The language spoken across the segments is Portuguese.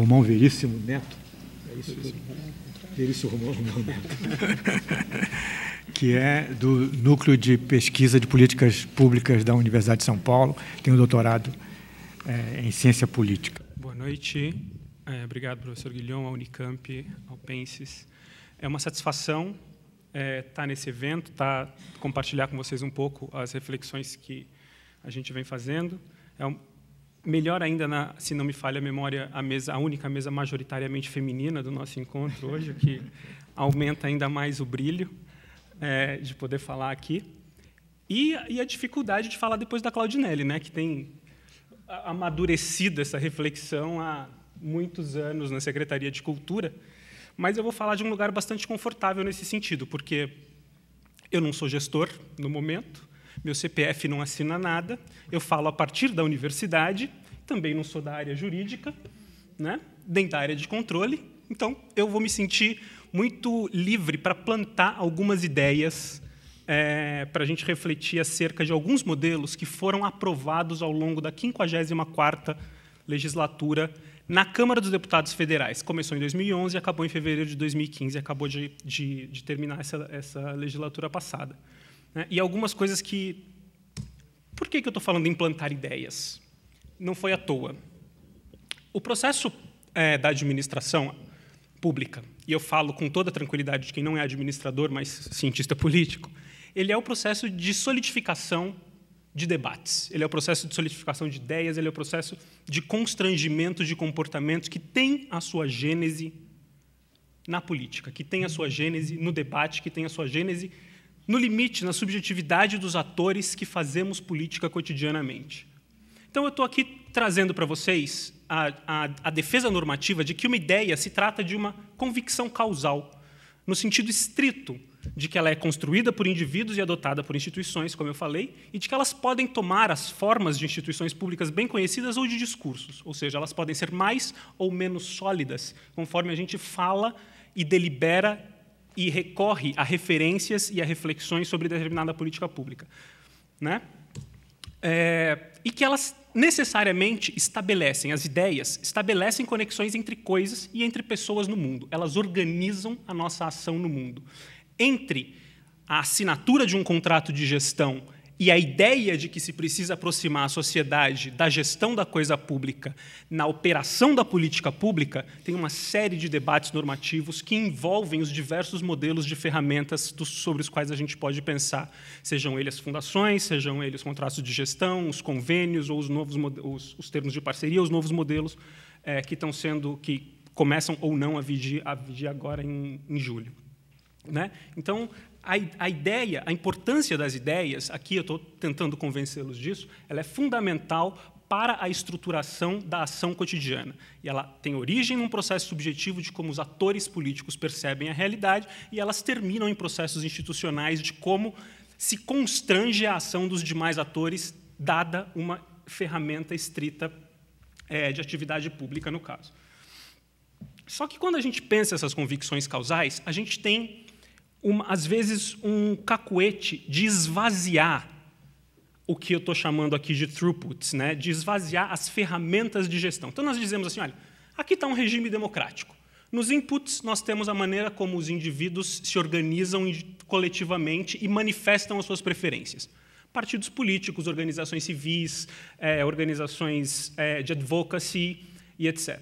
Romão Veríssimo Neto. É isso? Veríssimo Romão, Romão Neto. que é do Núcleo de Pesquisa de Políticas Públicas da Universidade de São Paulo, tem um doutorado é, em Ciência Política. Boa noite, é, obrigado, professor Guilhom, ao Unicamp, ao Penses. É uma satisfação é, eh, estar tá nesse evento, estar, tá, compartilhar com vocês um pouco as reflexões que a gente vem fazendo. É um, melhor ainda, na, se não me falha a memória, a, mesa, a única mesa majoritariamente feminina do nosso encontro hoje, que aumenta ainda mais o brilho é, de poder falar aqui. E, e, a dificuldade de falar depois da Claudinelli, né, que tem amadurecido essa reflexão há muitos anos na Secretaria de Cultura. Mas eu vou falar de um lugar bastante confortável nesse sentido, porque eu não sou gestor no momento, meu CPF não assina nada, eu falo a partir da universidade, também não sou da área jurídica, né? nem da área de controle, então eu vou me sentir muito livre para plantar algumas ideias é, eh, para a gente refletir acerca de alguns modelos que foram aprovados ao longo da 54ª legislatura na Câmara dos Deputados Federais. Começou em 2011 e acabou em fevereiro de 2015, acabou de, de, de terminar essa, essa legislatura passada. Né? E algumas coisas que. Por que, que eu estou falando de implantar ideias? Não foi à toa. O processo é, da administração pública, e eu falo com toda tranquilidade de quem não é administrador, mas cientista político, ele é o processo de solidificação de debates, ele é o processo de solidificação de ideias, ele é o processo de constrangimento de comportamentos que tem a sua gênese na política, que tem a sua gênese no debate, que tem a sua gênese no limite, na subjetividade dos atores que fazemos política cotidianamente. Então, eu estou aqui trazendo para vocês a, a, a, defesa normativa de que uma ideia se trata de uma convicção causal, no sentido estrito de que ela é construída por indivíduos e adotada por instituições, como eu falei, e de que elas podem tomar as formas de instituições públicas bem conhecidas ou de discursos, ou seja, elas podem ser mais ou menos sólidas conforme a gente fala e delibera e recorre a referências e a reflexões sobre determinada política pública. Né? É, e que elas necessariamente estabelecem, as ideias estabelecem conexões entre coisas e entre pessoas no mundo. Elas organizam a nossa ação no mundo. Entre a assinatura de um contrato de gestão e a ideia de que se precisa aproximar a sociedade da gestão da coisa pública na operação da política pública tem uma série de debates normativos que envolvem os diversos modelos de ferramentas dos, sobre os quais a gente pode pensar, sejam eles as fundações, sejam eles os contratos de gestão, os convênios ou os novos os, os termos de parceria, os novos modelos é, que estão sendo que começam ou não a vir, a agora em, em julho. Né? Então, a, a ideia, a importância das ideias, aqui eu estou tentando convencê-los disso, ela é fundamental para a estruturação da ação cotidiana. E ela tem origem num processo subjetivo de como os atores políticos percebem a realidade e elas terminam em processos institucionais de como se constrange a ação dos demais atores, dada uma ferramenta estrita é, de atividade pública, no caso. Só que quando a gente pensa essas convicções causais, a gente tem uma, às vezes, um cacuete de esvaziar o que eu estou chamando aqui de throughputs, né? de esvaziar as ferramentas de gestão. Então, nós dizemos assim: olha, aqui está um regime democrático. Nos inputs, nós temos a maneira como os indivíduos se organizam coletivamente e manifestam as suas preferências. Partidos políticos, organizações civis, eh, organizações eh, de advocacy e etc.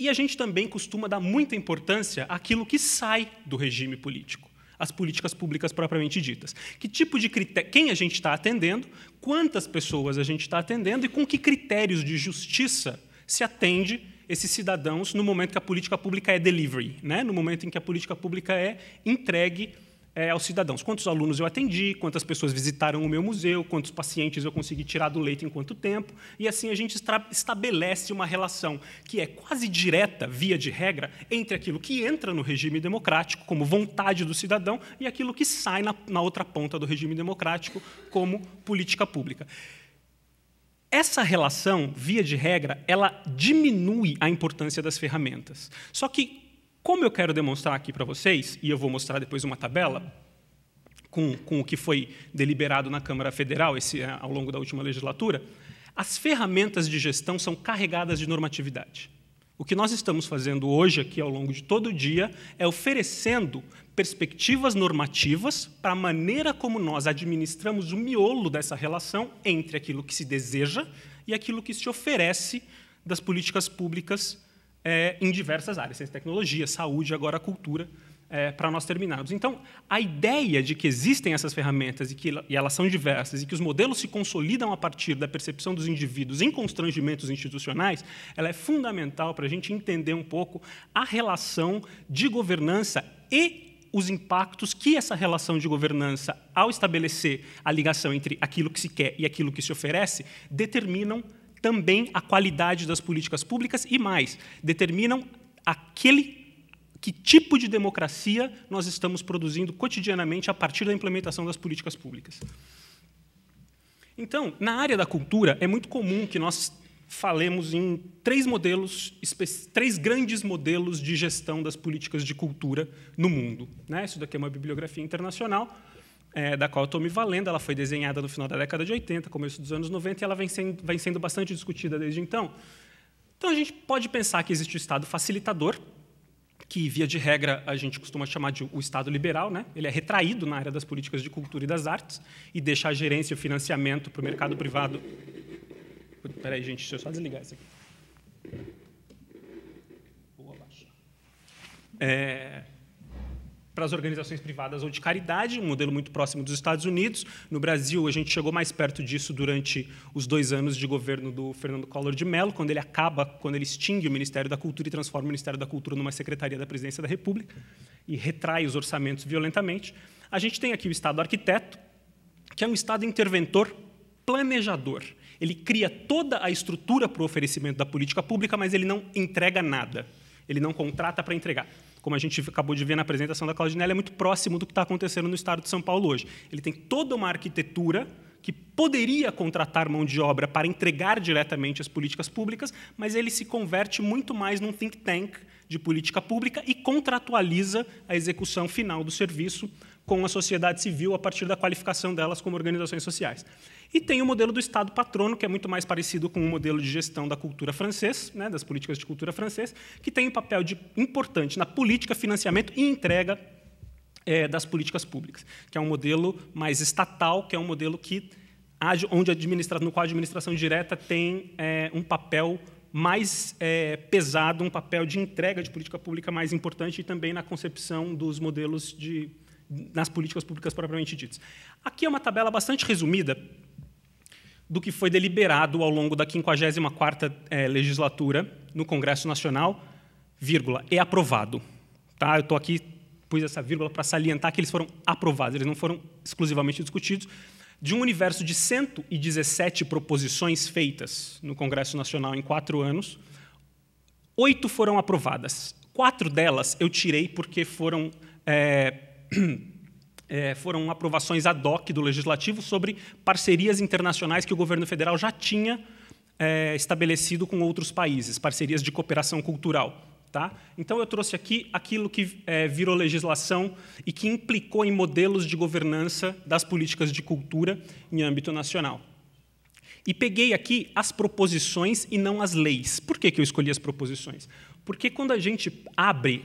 E a gente também costuma dar muita importância àquilo que sai do regime político, às políticas públicas propriamente ditas. Que tipo de critério, quem a gente está atendendo, quantas pessoas a gente está atendendo e com que critérios de justiça se atende esses cidadãos no momento que a política pública é delivery, né? no momento em que a política pública é entregue é, aos cidadãos. Quantos alunos eu atendi, quantas pessoas visitaram o meu museu, quantos pacientes eu consegui tirar do leito em quanto tempo. E assim a gente estabelece uma relação que é quase direta, via de regra, entre aquilo que entra no regime democrático, como vontade do cidadão, e aquilo que sai na, na outra ponta do regime democrático, como política pública. Essa relação, via de regra, ela diminui a importância das ferramentas. Só que como eu quero demonstrar aqui para vocês, e eu vou mostrar depois uma tabela com, com o que foi deliberado na Câmara Federal esse, eh, ao longo da última legislatura, as ferramentas de gestão são carregadas de normatividade. O que nós estamos fazendo hoje aqui ao longo de todo o dia é oferecendo perspectivas normativas para a maneira como nós administramos o miolo dessa relação entre aquilo que se deseja e aquilo que se oferece das políticas públicas é, em diversas áreas, ciência e tecnologia, saúde, agora cultura, é, para nós terminarmos. Então, a ideia de que existem essas ferramentas e que e elas são diversas e que os modelos se consolidam a partir da percepção dos indivíduos em constrangimentos institucionais, ela é fundamental para a gente entender um pouco a relação de governança e os impactos que essa relação de governança, ao estabelecer a ligação entre aquilo que se quer e aquilo que se oferece, determinam também a qualidade das políticas públicas e mais, determinam aquele que tipo de democracia nós estamos produzindo cotidianamente a partir da implementação das políticas públicas. Então, na área da cultura, é muito comum que nós falemos em três modelos, três grandes modelos de gestão das políticas de cultura no mundo. Né? Isso daqui é uma bibliografia internacional é, da qual eu estou me valendo, ela foi desenhada no final da década de 80, começo dos anos 90, e ela vem sendo, vem sendo bastante discutida desde então. Então, a gente pode pensar que existe o Estado facilitador, que, via de regra, a gente costuma chamar de o Estado liberal. Né? Ele é retraído na área das políticas de cultura e das artes e deixa a gerência e o financiamento para o mercado privado. Espera aí, gente, deixa eu só desligar isso aqui. É, para as organizações privadas ou de caridade, um modelo muito próximo dos Estados Unidos. No Brasil, a gente chegou mais perto disso durante os dois anos de governo do Fernando Collor de Mello, quando ele acaba, quando ele extingue o Ministério da Cultura e transforma o Ministério da Cultura numa secretaria da Presidência da República e retrai os orçamentos violentamente. A gente tem aqui o Estado arquiteto, que é um Estado interventor planejador. Ele cria toda a estrutura para o oferecimento da política pública, mas ele não entrega nada. Ele não contrata para entregar como a gente acabou de ver na apresentação da Claudinella, é muito próximo do que está acontecendo no estado de São Paulo hoje. Ele tem toda uma arquitetura que poderia contratar mão de obra para entregar diretamente as políticas públicas, mas ele se converte muito mais num think tank de política pública e contratualiza a execução final do serviço com a sociedade civil a partir da qualificação delas como organizações sociais. E tem o modelo do Estado patrono, que é muito mais parecido com o modelo de gestão da cultura francês, né, das políticas de cultura francês, que tem um papel de, importante na política, financiamento e entrega é, das políticas públicas, que é um modelo mais estatal, que é um modelo que onde administra, no qual a administração direta tem é, um papel mais é, pesado, um papel de entrega de política pública mais importante e também na concepção dos modelos de nas políticas públicas propriamente ditas. Aqui é uma tabela bastante resumida do que foi deliberado ao longo da 54ª é, legislatura no Congresso Nacional, vírgula, e aprovado. Tá? Eu estou aqui, pus essa vírgula para salientar que eles foram aprovados, eles não foram exclusivamente discutidos. De um universo de 117 proposições feitas no Congresso Nacional em quatro anos, oito foram aprovadas. Quatro delas eu tirei porque foram é, é, foram aprovações ad hoc do legislativo sobre parcerias internacionais que o governo federal já tinha é, estabelecido com outros países, parcerias de cooperação cultural. Tá? Então, eu trouxe aqui aquilo que é, virou legislação e que implicou em modelos de governança das políticas de cultura em âmbito nacional. E peguei aqui as proposições e não as leis. Por que, que eu escolhi as proposições? Porque quando a gente abre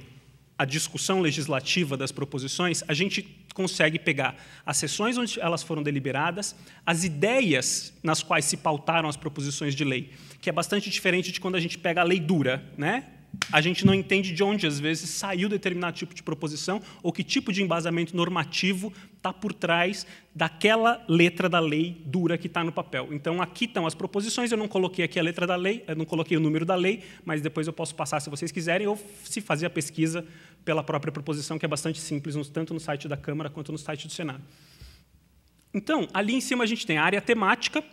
a discussão legislativa das proposições, a gente consegue pegar as sessões onde elas foram deliberadas, as ideias nas quais se pautaram as proposições de lei, que é bastante diferente de quando a gente pega a lei dura, né? a gente não entende de onde, às vezes, saiu determinado tipo de proposição ou que tipo de embasamento normativo está por trás daquela letra da lei dura que está no papel. Então, aqui estão as proposições, eu não coloquei aqui a letra da lei, eu não coloquei o número da lei, mas depois eu posso passar se vocês quiserem ou se fazer a pesquisa pela própria proposição, que é bastante simples, tanto no site da Câmara quanto no site do Senado. Então, ali em cima a gente tem a área temática,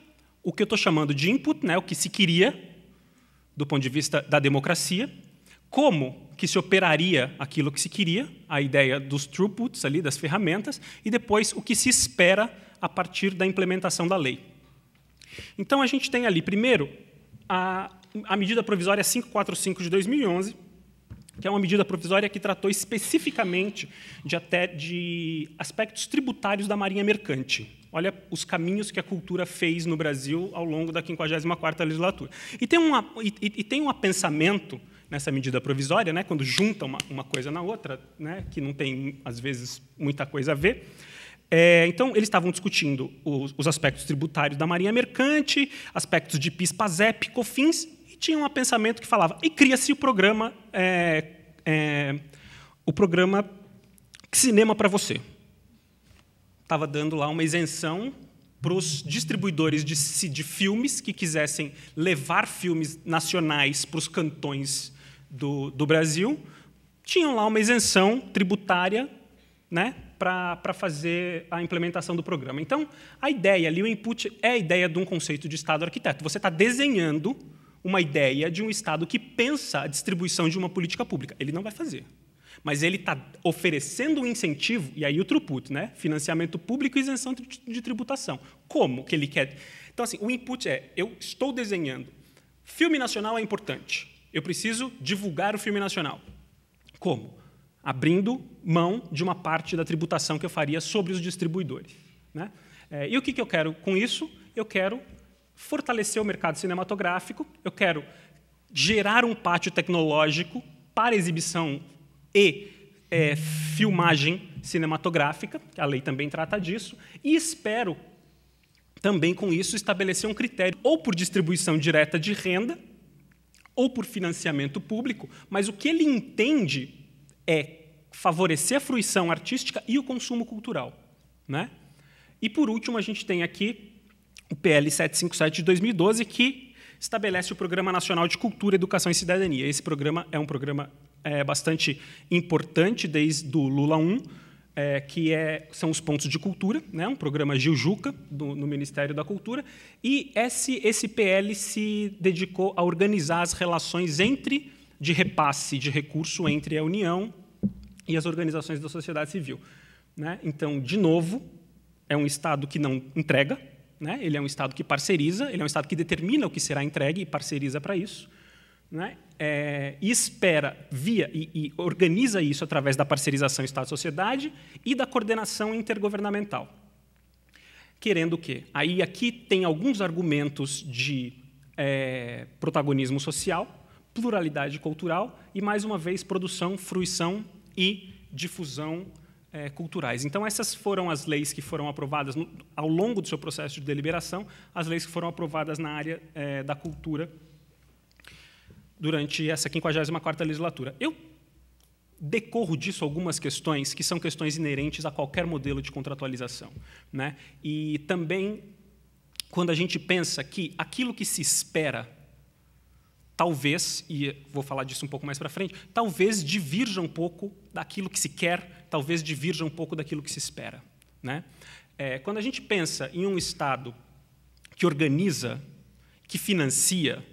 o que eu estou chamando de input, né, o que se queria do ponto de vista da democracia, como que se operaria aquilo que se queria, a ideia dos throughputs ali, das ferramentas, e depois o que se espera a partir da implementação da lei. Então a gente tem ali, primeiro, a, a medida provisória 545 de 2011, que é uma medida provisória que tratou especificamente de até de aspectos tributários da Marinha Mercante. Olha os caminhos que a cultura fez no Brasil ao longo da 54ª legislatura. E tem, uma, e, e tem um pensamento nessa medida provisória, né, quando junta uma, uma coisa na outra, né, que não tem, às vezes, muita coisa a ver. É, então, eles estavam discutindo os, os, aspectos tributários da Marinha Mercante, aspectos de PIS, PASEP, COFINS, e tinha um pensamento que falava, e cria-se o programa, é, é, o programa Cinema para Você. Estava dando lá uma isenção para os distribuidores de, de, filmes que quisessem levar filmes nacionais para os cantões do, do Brasil, tinham lá uma isenção tributária né, para fazer a implementação do programa. Então, a ideia ali, o input, é a ideia de um conceito de Estado arquiteto. Você está desenhando uma ideia de um Estado que pensa a distribuição de uma política pública. Ele não vai fazer. Mas ele está oferecendo um incentivo, e aí o throughput, né? financiamento público e isenção de tributação. Como que ele quer? Então, assim, o input é, eu estou desenhando. Filme nacional é importante. Eu preciso divulgar o filme nacional. Como? Abrindo mão de uma parte da tributação que eu faria sobre os distribuidores. Né? É, e o que eu quero com isso? Eu quero fortalecer o mercado cinematográfico, eu quero gerar um pátio tecnológico para exibição e é, filmagem cinematográfica, a lei também trata disso, e espero também com isso estabelecer um critério ou por distribuição direta de renda, ou por financiamento público, mas o que ele entende é favorecer a fruição artística e o consumo cultural. Né? E, por último, a gente tem aqui o PL 757 de 2012, que estabelece o Programa Nacional de Cultura, Educação e Cidadania. Esse programa é um programa é, bastante importante desde o Lula 1, é, que é, são os pontos de cultura, né? um programa Giljuca do, no Ministério da Cultura, e esse, esse PL se dedicou a organizar as relações entre de repasse de recurso entre a União e as organizações da sociedade civil. Né? Então, de novo, é um Estado que não entrega, né? ele é um Estado que parceriza, ele é um Estado que determina o que será entregue e parceriza para isso. Né? é, espera via e, e, organiza isso através da parcerização Estado-sociedade e da coordenação intergovernamental. Querendo o quê? Aí aqui tem alguns argumentos de é, protagonismo social, pluralidade cultural e, mais uma vez, produção, fruição e difusão é, culturais. Então, essas foram as leis que foram aprovadas no, ao longo do seu processo de deliberação, as leis que foram aprovadas na área é, da cultura durante essa 54ª legislatura. Eu decorro disso algumas questões que são questões inerentes a qualquer modelo de contratualização. Né? E também quando a gente pensa que aquilo que se espera, talvez, e vou falar disso um pouco mais para frente, talvez divirja um pouco daquilo que se quer, talvez divirja um pouco daquilo que se espera. Né? É, quando a gente pensa em um Estado que organiza, que financia,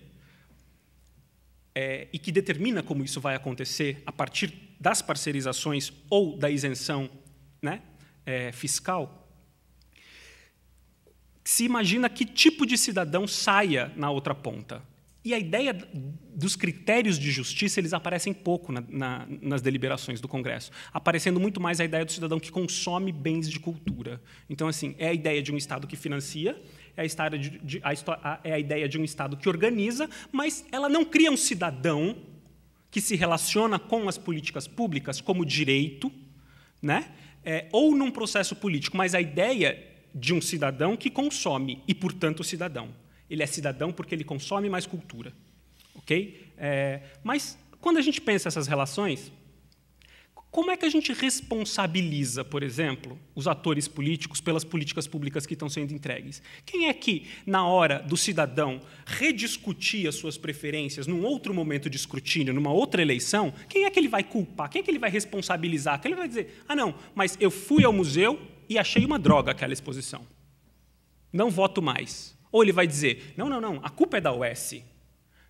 é, e que determina como isso vai acontecer a partir das parcerizações ou da isenção né, é, fiscal, se imagina que tipo de cidadão saia na outra ponta. E a ideia dos critérios de justiça eles aparecem pouco na, na, nas deliberações do Congresso, aparecendo muito mais a ideia do cidadão que consome bens de cultura. Então, assim, é a ideia de um Estado que financia, é a, história de, de, a, é a ideia de um Estado que organiza, mas ela não cria um cidadão que se relaciona com as políticas públicas como direito, né? É, ou num processo político, mas a ideia de um cidadão que consome e, portanto, cidadão. Ele é cidadão porque ele consome mais cultura, ok? É, mas quando a gente pensa essas relações, como é que a gente responsabiliza, por exemplo, os atores políticos pelas políticas públicas que estão sendo entregues? Quem é que, na hora do cidadão rediscutir as suas preferências num outro momento de escrutínio, numa outra eleição, quem é que ele vai culpar? Quem é que ele vai responsabilizar? Quem ele vai dizer, ah, não, mas eu fui ao museu e achei uma droga aquela exposição. Não voto mais. Ou ele vai dizer, não, não, não, a culpa é da OS.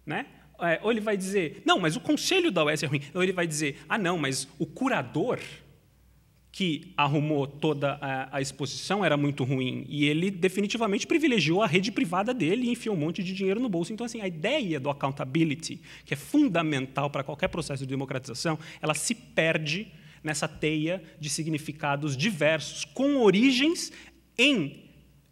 Né? é, ou ele vai dizer, não, mas o conselho da OS é ruim. Ou ele vai dizer, ah, não, mas o curador que arrumou toda a, a, exposição era muito ruim. E ele definitivamente privilegiou a rede privada dele e enfiou um monte de dinheiro no bolso. Então, assim, a ideia do accountability, que é fundamental para qualquer processo de democratização, ela se perde nessa teia de significados diversos, com origens em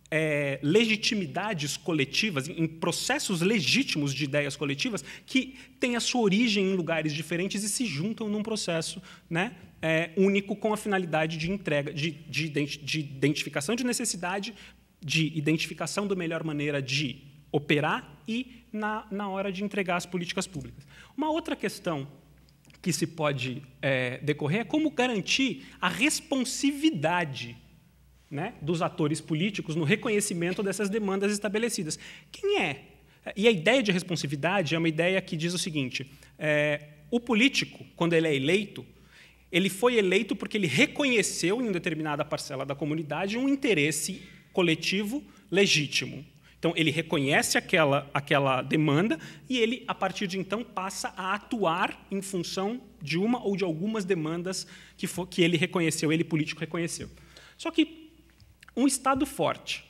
é, legitimidades coletivas, em processos legítimos de ideias coletivas que têm a sua origem em lugares diferentes e se juntam num processo né, é, único com a finalidade de entrega, de, de, de identificação de necessidade, de identificação da melhor maneira de operar e na, na hora de entregar as políticas públicas. Uma outra questão que se pode é, decorrer é como garantir a responsividade né, dos atores políticos no reconhecimento dessas demandas estabelecidas. Quem é? E a ideia de responsividade é uma ideia que diz o seguinte: é, o político, quando ele é eleito, ele foi eleito porque ele reconheceu em determinada parcela da comunidade um interesse coletivo legítimo. Então, ele reconhece aquela, aquela demanda e ele, a partir de então, passa a atuar em função de uma ou de algumas demandas que, for, que ele reconheceu, ele político reconheceu. Só que um Estado forte,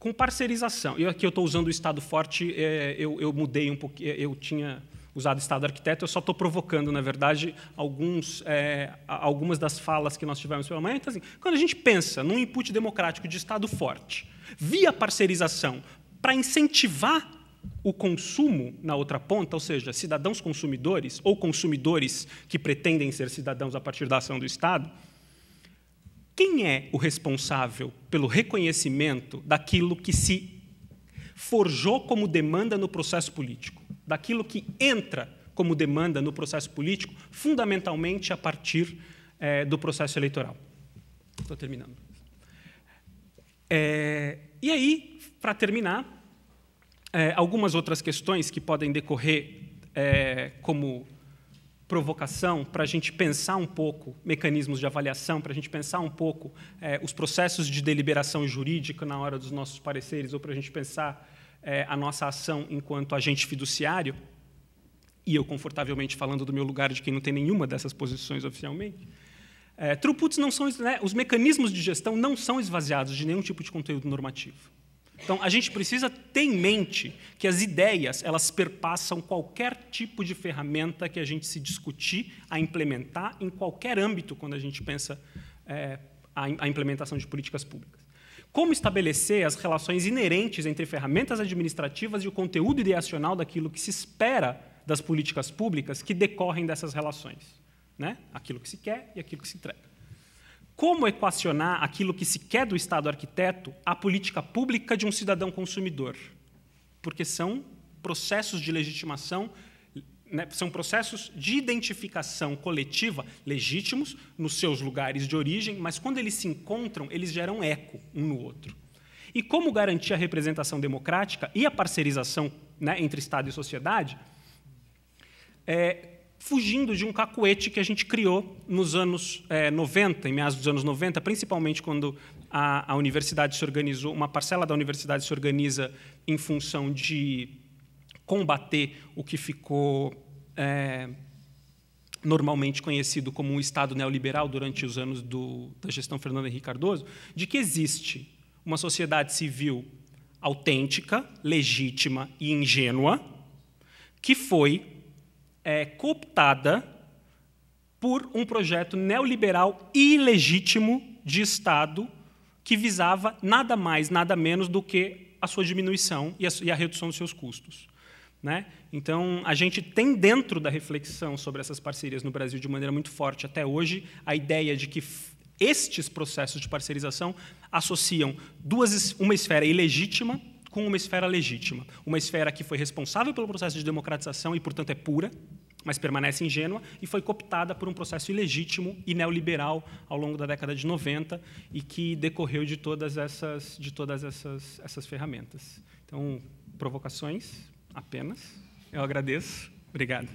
com parcerização. e aqui eu estou usando o Estado forte, é, eu, eu, mudei um pouquinho, é, eu tinha usado Estado arquiteto, eu só estou provocando, na verdade, alguns, é, algumas das falas que nós tivemos pela manhã. Então, assim, quando a gente pensa num input democrático de Estado forte, via parcerização, para incentivar o consumo na outra ponta, ou seja, cidadãos consumidores ou consumidores que pretendem ser cidadãos a partir da ação do Estado, quem é o responsável pelo reconhecimento daquilo que se forjou como demanda no processo político, daquilo que entra como demanda no processo político, fundamentalmente a partir é, do processo eleitoral? Estou terminando. É, e aí, para terminar, é, algumas outras questões que podem decorrer como provocação para a gente pensar um pouco mecanismos de avaliação, para a gente pensar um pouco é, os processos de deliberação jurídica na hora dos nossos pareceres, ou para a gente pensar é, a nossa ação enquanto agente fiduciário, e eu confortavelmente falando do meu lugar de quem não tem nenhuma dessas posições oficialmente, é, não são, né, os mecanismos de gestão não são esvaziados de nenhum tipo de conteúdo normativo. Então, a gente precisa ter em mente que as ideias elas perpassam qualquer tipo de ferramenta que a gente se discutir a implementar em qualquer âmbito quando a gente pensa é, a, a implementação de políticas públicas. Como estabelecer as relações inerentes entre ferramentas administrativas e o conteúdo ideacional daquilo que se espera das políticas públicas que decorrem dessas relações? Né? Aquilo que se quer e aquilo que se entrega como equacionar aquilo que se quer do Estado arquiteto à política pública de um cidadão consumidor, porque são processos de legitimação, né, são processos de identificação coletiva legítimos nos seus lugares de origem, mas quando eles se encontram, eles geram eco um no outro. E como garantir a representação democrática e a parcerização né, entre Estado e sociedade? É, fugindo de um cacuete que a gente criou nos anos é, 90, em meados dos anos 90, principalmente quando a, a universidade se organizou, uma parcela da universidade se organiza em função de combater o que ficou é, normalmente conhecido como um Estado neoliberal durante os anos do, da gestão Fernando Henrique Cardoso, de que existe uma sociedade civil autêntica, legítima e ingênua que foi é, cooptada por um projeto neoliberal ilegítimo de Estado que visava nada mais, nada menos do que a sua diminuição e a, e a redução dos seus custos. Né? Então, a gente tem dentro da reflexão sobre essas parcerias no Brasil de maneira muito forte até hoje a ideia de que estes processos de parcerização associam duas, uma esfera ilegítima com uma esfera legítima, uma esfera que foi responsável pelo processo de democratização e, portanto, é pura, mas permanece ingênua e foi cooptada por um processo ilegítimo e neoliberal ao longo da década de 90 e que decorreu de todas essas de todas essas essas ferramentas. Então, provocações apenas. Eu agradeço. Obrigado.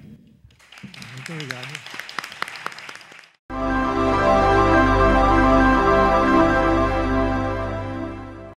Muito obrigado.